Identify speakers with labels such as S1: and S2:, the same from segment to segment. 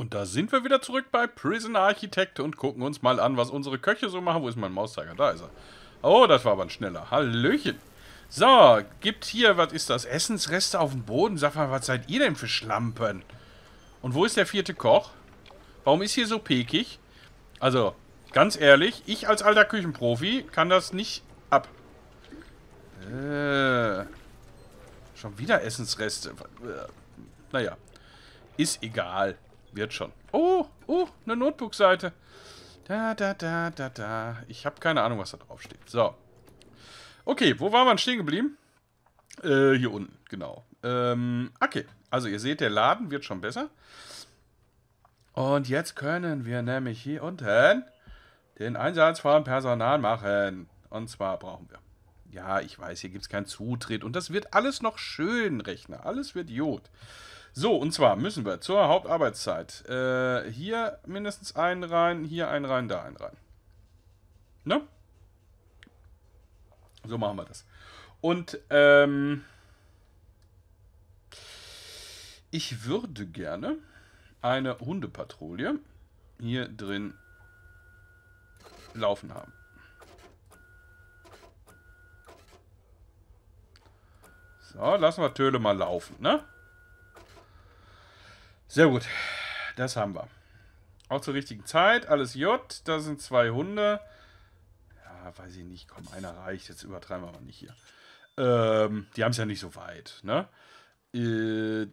S1: Und da sind wir wieder zurück bei Prison Architect und gucken uns mal an, was unsere Köche so machen. Wo ist mein Mauszeiger? Da ist er. Oh, das war aber ein schneller. Hallöchen. So, gibt hier, was ist das? Essensreste auf dem Boden. Sag mal, was seid ihr denn für Schlampen? Und wo ist der vierte Koch? Warum ist hier so pekig? Also, ganz ehrlich, ich als alter Küchenprofi kann das nicht ab. Äh, schon wieder Essensreste. Naja, ist egal. Wird schon. Oh, oh, eine Notebook-Seite. Da, da, da, da, da. Ich habe keine Ahnung, was da draufsteht. So. Okay, wo war man stehen geblieben? Äh, hier unten, genau. Ähm, okay. Also ihr seht, der Laden wird schon besser. Und jetzt können wir nämlich hier unten den Einsatz von Personal machen. Und zwar brauchen wir. Ja, ich weiß, hier gibt es keinen Zutritt. Und das wird alles noch schön, Rechner. Alles wird Jod. So, und zwar müssen wir zur Hauptarbeitszeit äh, hier mindestens einen rein, hier einen rein, da einen rein. Ne? So machen wir das. Und ähm, ich würde gerne eine Hundepatrouille hier drin laufen haben. So, lassen wir Töle mal laufen, ne? Sehr gut, das haben wir. Auch zur richtigen Zeit, alles J, da sind zwei Hunde. Ja, weiß ich nicht, komm, einer reicht, jetzt übertreiben wir mal nicht hier. Ähm, die haben es ja nicht so weit, ne? Äh,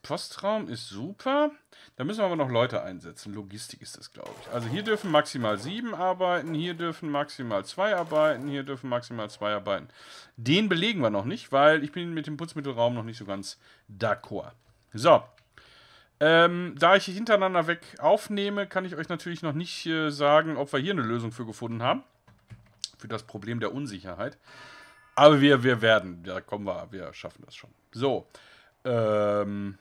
S1: Postraum ist super. Da müssen wir aber noch Leute einsetzen. Logistik ist das, glaube ich. Also hier dürfen maximal sieben arbeiten, hier dürfen maximal zwei arbeiten, hier dürfen maximal zwei arbeiten. Den belegen wir noch nicht, weil ich bin mit dem Putzmittelraum noch nicht so ganz d'accord. So, ähm, da ich hintereinander weg aufnehme, kann ich euch natürlich noch nicht äh, sagen, ob wir hier eine Lösung für gefunden haben. Für das Problem der Unsicherheit. Aber wir, wir werden. Da kommen wir, wir schaffen das schon. So. Ähm.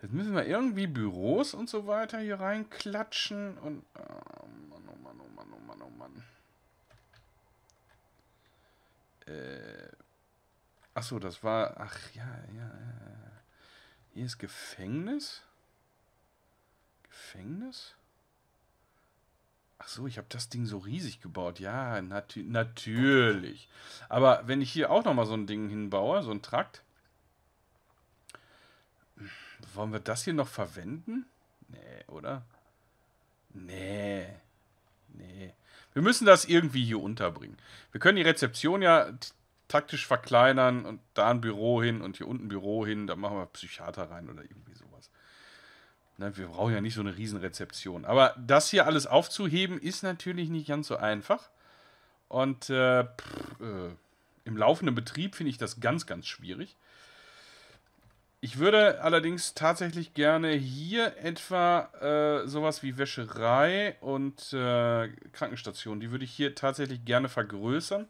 S1: Jetzt müssen wir irgendwie Büros und so weiter hier reinklatschen und. Oh Mann, oh Mann, oh Mann, oh Mann, oh Mann. Äh. Achso, das war. Ach ja, ja, ja. Hier ist Gefängnis? Gefängnis? Ach so, ich habe das Ding so riesig gebaut. Ja, natü natürlich. Aber wenn ich hier auch nochmal so ein Ding hinbaue, so ein Trakt. Wollen wir das hier noch verwenden? Nee, oder? Nee. Nee. Wir müssen das irgendwie hier unterbringen. Wir können die Rezeption ja taktisch verkleinern und da ein Büro hin und hier unten ein Büro hin, da machen wir Psychiater rein oder irgendwie sowas. Ne, wir brauchen ja nicht so eine Riesenrezeption. Aber das hier alles aufzuheben, ist natürlich nicht ganz so einfach. Und äh, pff, äh, im laufenden Betrieb finde ich das ganz, ganz schwierig. Ich würde allerdings tatsächlich gerne hier etwa äh, sowas wie Wäscherei und äh, Krankenstation, die würde ich hier tatsächlich gerne vergrößern.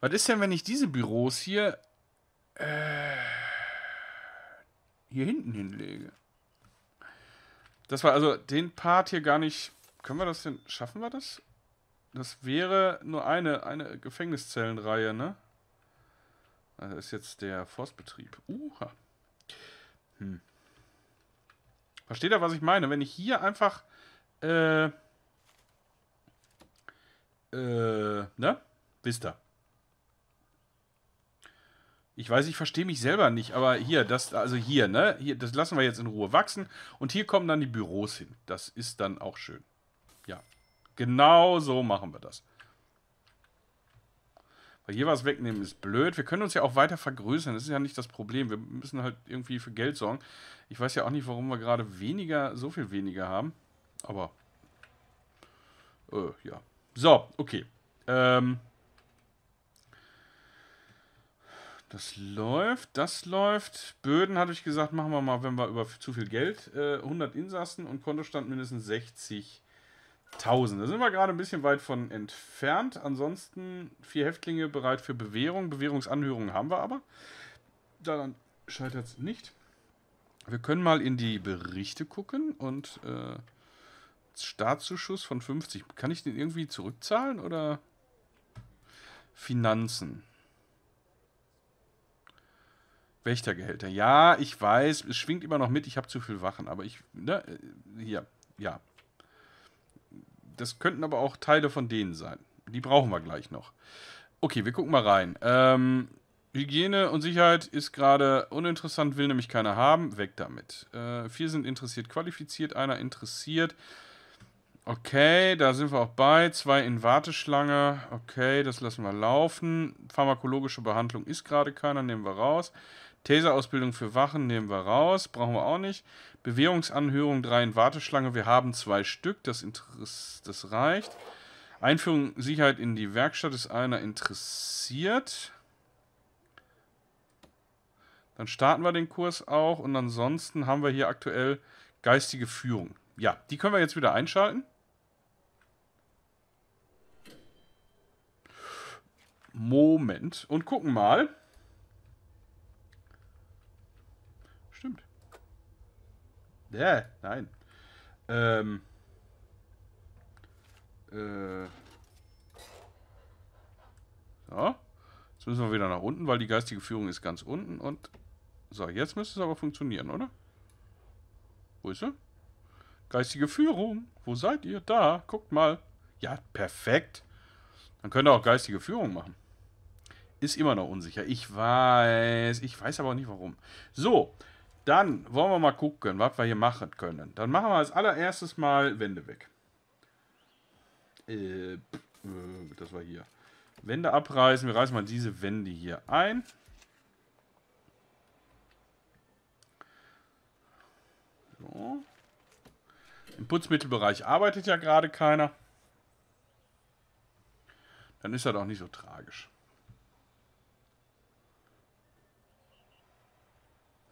S1: Was ist denn, wenn ich diese Büros hier äh, hier hinten hinlege? Das war also den Part hier gar nicht. Können wir das denn? Schaffen wir das? Das wäre nur eine, eine Gefängniszellenreihe, ne? Das also ist jetzt der Forstbetrieb. Uha. Hm. Versteht ihr, was ich meine? Wenn ich hier einfach äh, äh, ne? Wisst ihr. Ich weiß, ich verstehe mich selber nicht, aber hier, das, also hier, ne? Hier, das lassen wir jetzt in Ruhe wachsen. Und hier kommen dann die Büros hin. Das ist dann auch schön. Ja. Genau so machen wir das. Weil hier was wegnehmen ist blöd. Wir können uns ja auch weiter vergrößern. Das ist ja nicht das Problem. Wir müssen halt irgendwie für Geld sorgen. Ich weiß ja auch nicht, warum wir gerade weniger, so viel weniger haben. Aber, äh, ja. So, okay. Ähm, das läuft, das läuft. Böden hatte ich gesagt, machen wir mal, wenn wir über zu viel Geld. Äh, 100 Insassen und Kontostand mindestens 60.000. Da sind wir gerade ein bisschen weit von entfernt. Ansonsten vier Häftlinge bereit für Bewährung. Bewährungsanhörungen haben wir aber. Daran scheitert es nicht. Wir können mal in die Berichte gucken und äh, Staatszuschuss von 50. Kann ich den irgendwie zurückzahlen oder Finanzen? Wächtergehälter. Ja, ich weiß, es schwingt immer noch mit, ich habe zu viel Wachen, aber ich, ne, äh, hier, ja. Das könnten aber auch Teile von denen sein. Die brauchen wir gleich noch. Okay, wir gucken mal rein. Ähm, Hygiene und Sicherheit ist gerade uninteressant, will nämlich keiner haben. Weg damit. Äh, vier sind interessiert, qualifiziert, einer interessiert. Okay, da sind wir auch bei. Zwei in Warteschlange. Okay, das lassen wir laufen. Pharmakologische Behandlung ist gerade keiner, nehmen wir raus. Taser-Ausbildung für Wachen nehmen wir raus, brauchen wir auch nicht. Bewährungsanhörung drei in Warteschlange, wir haben zwei Stück, das, das reicht. Einführung Sicherheit in die Werkstatt ist einer interessiert. Dann starten wir den Kurs auch und ansonsten haben wir hier aktuell geistige Führung. Ja, die können wir jetzt wieder einschalten. Moment. Und gucken mal. Stimmt. Ja, nein. Ähm. Äh. So. Jetzt müssen wir wieder nach unten, weil die geistige Führung ist ganz unten. Und so, jetzt müsste es aber funktionieren, oder? Wo ist sie? Geistige Führung. Wo seid ihr? Da. Guckt mal. Ja, perfekt. Dann könnte er auch geistige Führung machen. Ist immer noch unsicher. Ich weiß. Ich weiß aber auch nicht warum. So, dann wollen wir mal gucken, was wir hier machen können. Dann machen wir als allererstes mal Wände weg. Äh, äh das war hier. Wände abreißen. Wir reißen mal diese Wände hier ein. So. Im Putzmittelbereich arbeitet ja gerade keiner dann ist das auch nicht so tragisch.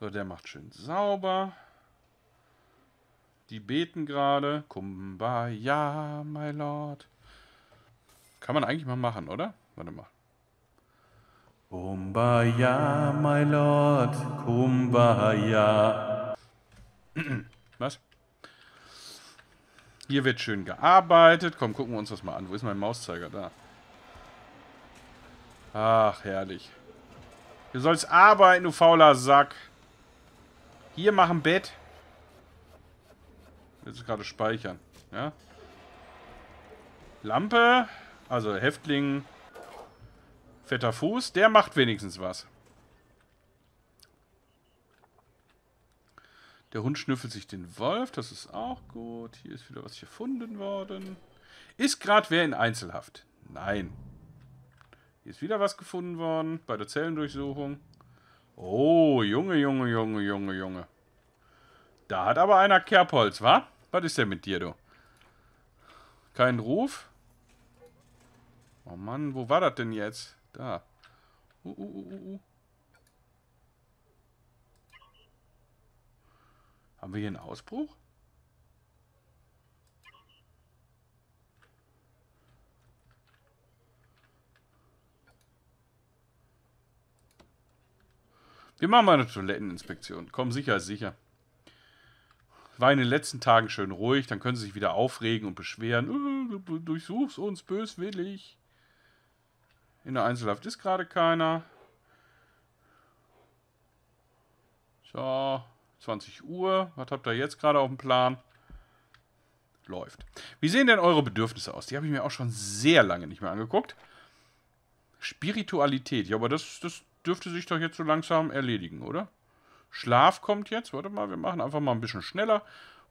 S1: So, der macht schön sauber. Die beten gerade. Kumbaya, my lord. Kann man eigentlich mal machen, oder? Warte mal. Kumbaya, my lord. Kumbaya. Was? Hier wird schön gearbeitet. Komm, gucken wir uns das mal an. Wo ist mein Mauszeiger? Da. Ach, herrlich. Du sollst arbeiten, du fauler Sack. Hier, mach ein Bett. Jetzt gerade speichern. Ja. Lampe. Also Häftling. Fetter Fuß. Der macht wenigstens was. Der Hund schnüffelt sich den Wolf. Das ist auch gut. Hier ist wieder was gefunden worden. Ist gerade wer in Einzelhaft? Nein. Hier ist wieder was gefunden worden bei der Zellendurchsuchung. Oh, Junge, Junge, Junge, Junge, Junge. Da hat aber einer Kerbholz, wa? Was ist denn mit dir, du? Kein Ruf? Oh Mann, wo war das denn jetzt? Da. Uh, uh, uh, uh. uh. Haben wir hier einen Ausbruch? Wir machen mal eine Toiletteninspektion. Komm, sicher ist sicher. War in den letzten Tagen schön ruhig, dann können sie sich wieder aufregen und beschweren. Äh, du durchsuchst uns böswillig. In der Einzelhaft ist gerade keiner. So, 20 Uhr. Was habt ihr jetzt gerade auf dem Plan? Läuft. Wie sehen denn eure Bedürfnisse aus? Die habe ich mir auch schon sehr lange nicht mehr angeguckt. Spiritualität. Ja, aber das, das dürfte sich doch jetzt so langsam erledigen, oder? Schlaf kommt jetzt. Warte mal, wir machen einfach mal ein bisschen schneller.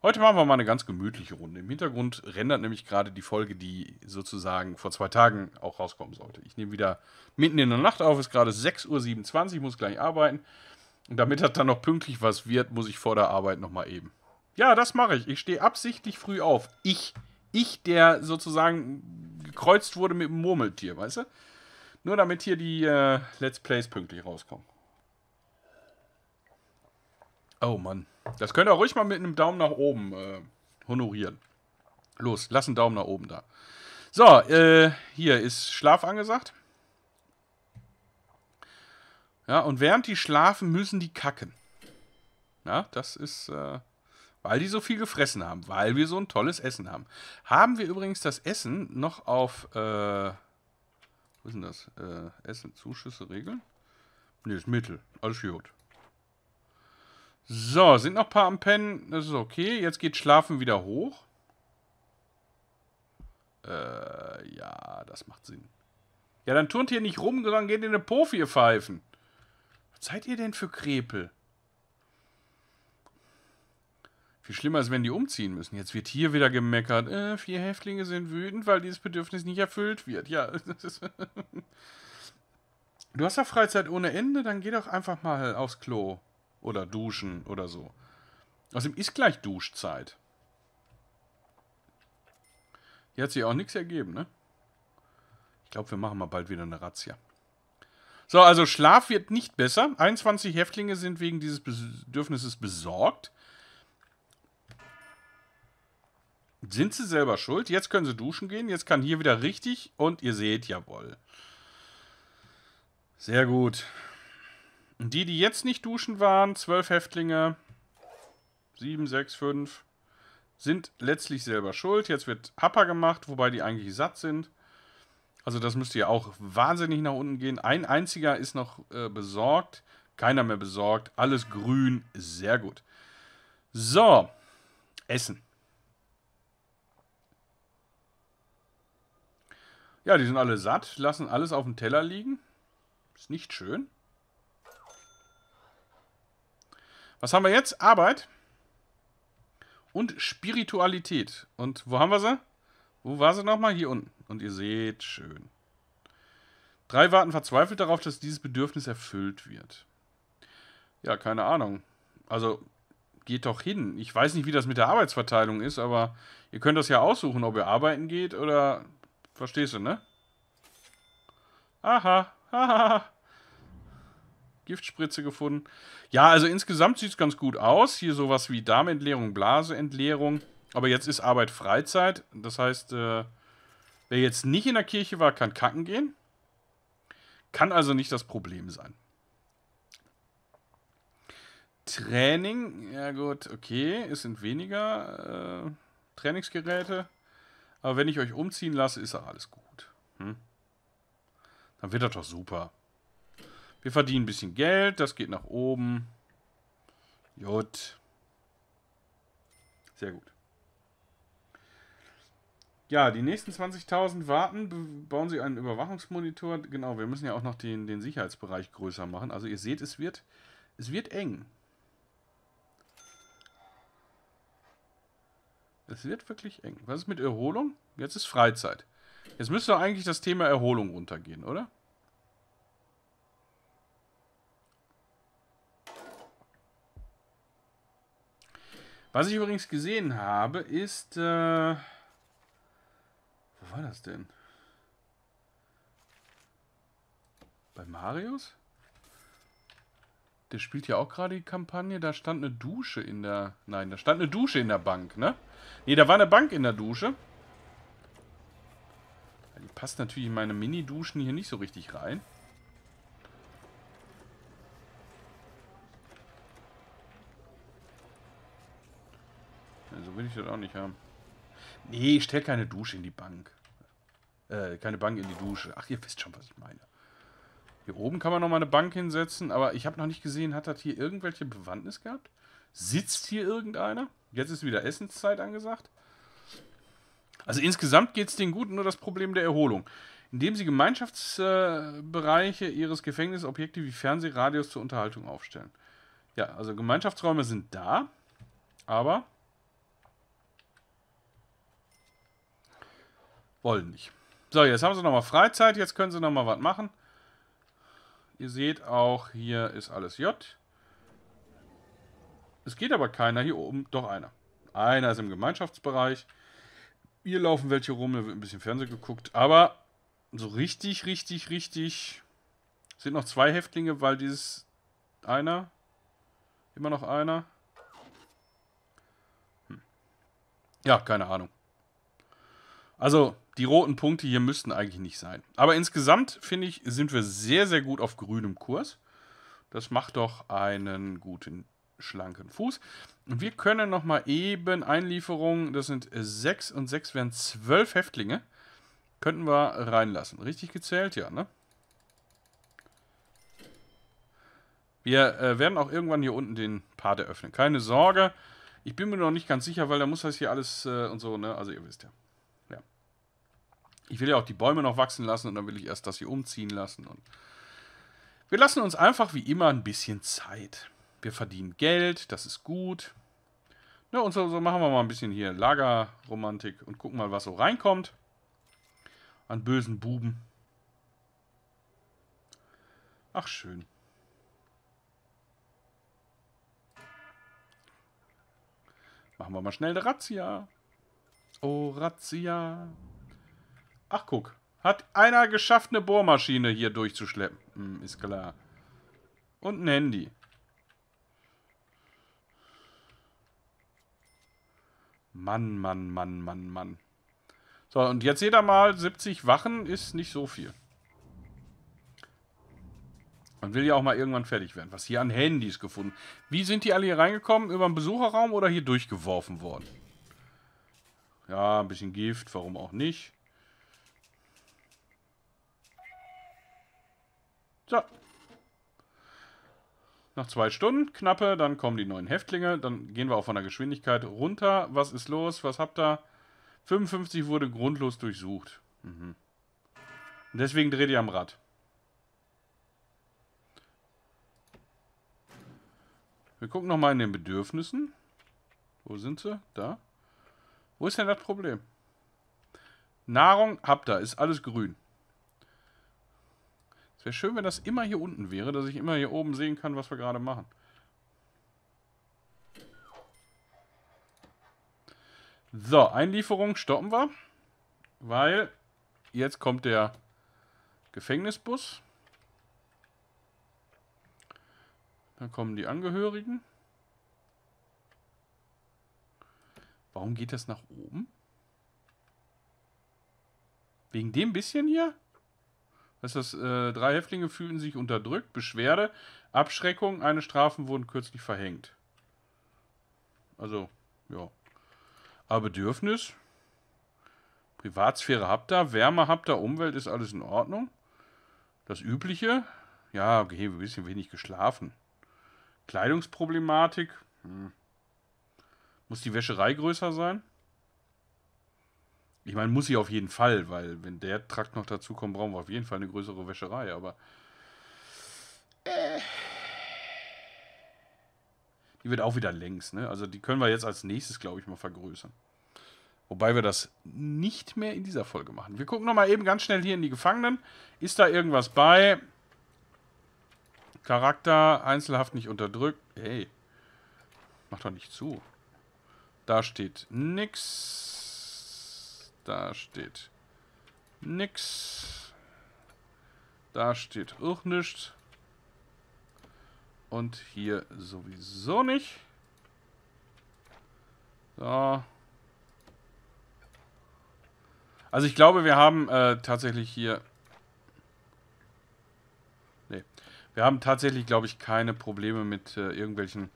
S1: Heute machen wir mal eine ganz gemütliche Runde. Im Hintergrund rendert nämlich gerade die Folge, die sozusagen vor zwei Tagen auch rauskommen sollte. Ich nehme wieder mitten in der Nacht auf, ist gerade 6.27 Uhr, muss gleich arbeiten. Und damit das dann noch pünktlich was wird, muss ich vor der Arbeit nochmal eben. Ja, das mache ich. Ich stehe absichtlich früh auf. Ich, ich, der sozusagen gekreuzt wurde mit dem Murmeltier, weißt du? Nur damit hier die äh, Let's Plays pünktlich rauskommen. Oh Mann. Das könnt ihr ruhig mal mit einem Daumen nach oben äh, honorieren. Los, lass einen Daumen nach oben da. So, äh, hier ist Schlaf angesagt. Ja, und während die schlafen, müssen die kacken. Ja, das ist, äh, weil die so viel gefressen haben, weil wir so ein tolles Essen haben. Haben wir übrigens das Essen noch auf, äh, was ist denn das? Äh, Essen, Zuschüsse, Regeln? Ne, ist Mittel. Alles gut. So, sind noch ein paar am Pennen. Das ist okay. Jetzt geht Schlafen wieder hoch. Äh, ja, das macht Sinn. Ja, dann turnt ihr nicht rum, sondern geht in eine Profi pfeifen. Was seid ihr denn für Krepel? Viel schlimmer ist, wenn die umziehen müssen. Jetzt wird hier wieder gemeckert, äh, vier Häftlinge sind wütend, weil dieses Bedürfnis nicht erfüllt wird. Ja, Du hast ja Freizeit ohne Ende, dann geh doch einfach mal aufs Klo. Oder duschen oder so. Außerdem ist gleich Duschzeit. Hier hat sich auch nichts ergeben, ne? Ich glaube, wir machen mal bald wieder eine Razzia. So, also Schlaf wird nicht besser. 21 Häftlinge sind wegen dieses Bedürfnisses besorgt. Sind sie selber schuld? Jetzt können sie duschen gehen. Jetzt kann hier wieder richtig. Und ihr seht, jawohl. Sehr gut. die, die jetzt nicht duschen waren, zwölf Häftlinge, sieben, sechs, fünf, sind letztlich selber schuld. Jetzt wird Happer gemacht, wobei die eigentlich satt sind. Also das müsste ja auch wahnsinnig nach unten gehen. Ein einziger ist noch äh, besorgt. Keiner mehr besorgt. Alles grün. Sehr gut. So. Essen. Ja, die sind alle satt, lassen alles auf dem Teller liegen. Ist nicht schön. Was haben wir jetzt? Arbeit und Spiritualität. Und wo haben wir sie? Wo war sie nochmal? Hier unten. Und ihr seht, schön. Drei warten verzweifelt darauf, dass dieses Bedürfnis erfüllt wird. Ja, keine Ahnung. Also, geht doch hin. Ich weiß nicht, wie das mit der Arbeitsverteilung ist, aber ihr könnt das ja aussuchen, ob ihr arbeiten geht oder Verstehst du, ne? Aha, haha. Giftspritze gefunden. Ja, also insgesamt sieht es ganz gut aus. Hier sowas wie Darmentleerung, Blaseentleerung. Aber jetzt ist Arbeit Freizeit. Das heißt, äh, wer jetzt nicht in der Kirche war, kann kacken gehen. Kann also nicht das Problem sein. Training, ja gut, okay, es sind weniger äh, Trainingsgeräte. Aber wenn ich euch umziehen lasse, ist alles gut. Hm? Dann wird das doch super. Wir verdienen ein bisschen Geld, das geht nach oben. Jut. Sehr gut. Ja, die nächsten 20.000 warten, bauen sie einen Überwachungsmonitor. Genau, wir müssen ja auch noch den, den Sicherheitsbereich größer machen. Also ihr seht, es wird, es wird eng. Es wird wirklich eng. Was ist mit Erholung? Jetzt ist Freizeit. Jetzt müsste eigentlich das Thema Erholung runtergehen, oder? Was ich übrigens gesehen habe, ist... Äh, wo war das denn? Bei Marius? Der spielt ja auch gerade die Kampagne. Da stand eine Dusche in der... Nein, da stand eine Dusche in der Bank, ne? Ne, da war eine Bank in der Dusche. Die passt natürlich in meine Mini-Duschen hier nicht so richtig rein. so will ich das auch nicht haben. Ne, ich stell keine Dusche in die Bank. Äh, keine Bank in die Dusche. Ach, ihr wisst schon, was ich meine. Hier oben kann man nochmal eine Bank hinsetzen, aber ich habe noch nicht gesehen, hat das hier irgendwelche Bewandtnis gehabt? Sitzt hier irgendeiner? Jetzt ist wieder Essenszeit angesagt. Also insgesamt geht es denen gut, nur das Problem der Erholung. Indem sie Gemeinschaftsbereiche ihres Gefängnissobjekte wie Fernsehradios zur Unterhaltung aufstellen. Ja, also Gemeinschaftsräume sind da, aber wollen nicht. So, jetzt haben sie nochmal Freizeit, jetzt können sie nochmal was machen. Ihr seht auch, hier ist alles J. Es geht aber keiner hier oben. Doch einer. Einer ist im Gemeinschaftsbereich. Hier laufen welche rum. Da wird ein bisschen Fernsehen geguckt. Aber so richtig, richtig, richtig sind noch zwei Häftlinge, weil dieses einer, immer noch einer. Hm. Ja, keine Ahnung. Also, die roten Punkte hier müssten eigentlich nicht sein. Aber insgesamt, finde ich, sind wir sehr, sehr gut auf grünem Kurs. Das macht doch einen guten, schlanken Fuß. Und wir können nochmal eben Einlieferungen, das sind 6 und 6 wären 12 Häftlinge, könnten wir reinlassen. Richtig gezählt, ja, ne? Wir äh, werden auch irgendwann hier unten den Part eröffnen. Keine Sorge. Ich bin mir noch nicht ganz sicher, weil da muss das hier alles äh, und so, ne? Also ihr wisst ja. Ich will ja auch die Bäume noch wachsen lassen und dann will ich erst das hier umziehen lassen. Und wir lassen uns einfach wie immer ein bisschen Zeit. Wir verdienen Geld, das ist gut. Ja, ne, und so, so machen wir mal ein bisschen hier Lagerromantik und gucken mal, was so reinkommt. An bösen Buben. Ach, schön. Machen wir mal schnell eine Razzia. Oh, Razzia. Ach, guck. Hat einer geschafft, eine Bohrmaschine hier durchzuschleppen. Hm, ist klar. Und ein Handy. Mann, Mann, Mann, Mann, Mann. So, und jetzt seht ihr mal 70 Wachen ist nicht so viel. Man will ja auch mal irgendwann fertig werden. Was hier an Handys gefunden. Wie sind die alle hier reingekommen? Über den Besucherraum oder hier durchgeworfen worden? Ja, ein bisschen Gift, warum auch nicht. So. Nach zwei Stunden, knappe, dann kommen die neuen Häftlinge. Dann gehen wir auch von der Geschwindigkeit runter. Was ist los? Was habt ihr? 55 wurde grundlos durchsucht. Mhm. Und deswegen dreht ihr am Rad. Wir gucken nochmal in den Bedürfnissen. Wo sind sie? Da. Wo ist denn das Problem? Nahrung habt ihr, ist alles grün. Wäre schön, wenn das immer hier unten wäre, dass ich immer hier oben sehen kann, was wir gerade machen. So, Einlieferung stoppen wir, weil jetzt kommt der Gefängnisbus. Dann kommen die Angehörigen. Warum geht das nach oben? Wegen dem bisschen hier? Was ist Äh, drei Häftlinge fühlten sich unterdrückt, Beschwerde, Abschreckung, eine Strafen wurden kürzlich verhängt. Also, ja. Aber Bedürfnis? Privatsphäre habt ihr, Wärme habt ihr, Umwelt ist alles in Ordnung. Das Übliche? Ja, okay, ein bisschen wenig geschlafen. Kleidungsproblematik? Hm. Muss die Wäscherei größer sein? Ich meine, muss ich auf jeden Fall, weil wenn der Trakt noch dazu kommt, brauchen wir auf jeden Fall eine größere Wäscherei, aber. Äh, die wird auch wieder längs, ne? Also die können wir jetzt als nächstes, glaube ich, mal vergrößern. Wobei wir das nicht mehr in dieser Folge machen. Wir gucken nochmal eben ganz schnell hier in die Gefangenen. Ist da irgendwas bei? Charakter, einzelhaft nicht unterdrückt. Hey, mach doch nicht zu. Da steht nichts. Da steht nix. Da steht auch nichts. Und hier sowieso nicht. So. Also ich glaube, wir haben äh, tatsächlich hier... Nee. Wir haben tatsächlich, glaube ich, keine Probleme mit äh, irgendwelchen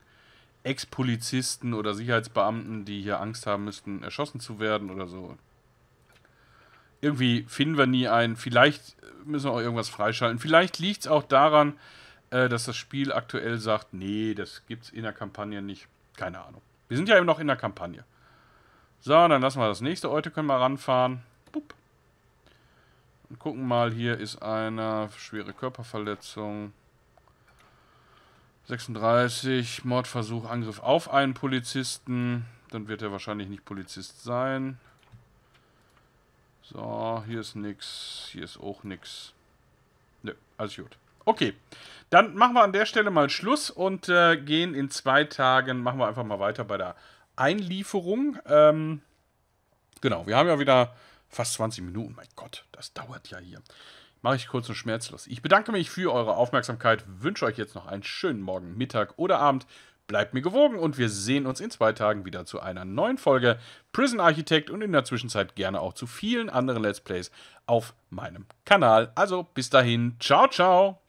S1: Ex-Polizisten oder Sicherheitsbeamten, die hier Angst haben müssten, erschossen zu werden oder so irgendwie finden wir nie einen. Vielleicht müssen wir auch irgendwas freischalten. Vielleicht liegt es auch daran, äh, dass das Spiel aktuell sagt, nee, das gibt es in der Kampagne nicht. Keine Ahnung. Wir sind ja eben noch in der Kampagne. So, dann lassen wir das nächste heute können wir ranfahren. Bup. Und gucken mal, hier ist einer schwere Körperverletzung. 36, Mordversuch, Angriff auf einen Polizisten. Dann wird er wahrscheinlich nicht Polizist sein. So, hier ist nichts. Hier ist auch nichts. Nö, alles gut. Okay, dann machen wir an der Stelle mal Schluss und äh, gehen in zwei Tagen, machen wir einfach mal weiter bei der Einlieferung. Ähm, genau, wir haben ja wieder fast 20 Minuten. Mein Gott, das dauert ja hier. Mache ich kurz und schmerzlos. Ich bedanke mich für eure Aufmerksamkeit, wünsche euch jetzt noch einen schönen Morgen, Mittag oder Abend. Bleibt mir gewogen und wir sehen uns in zwei Tagen wieder zu einer neuen Folge Prison Architect und in der Zwischenzeit gerne auch zu vielen anderen Let's Plays auf meinem Kanal. Also bis dahin, ciao, ciao!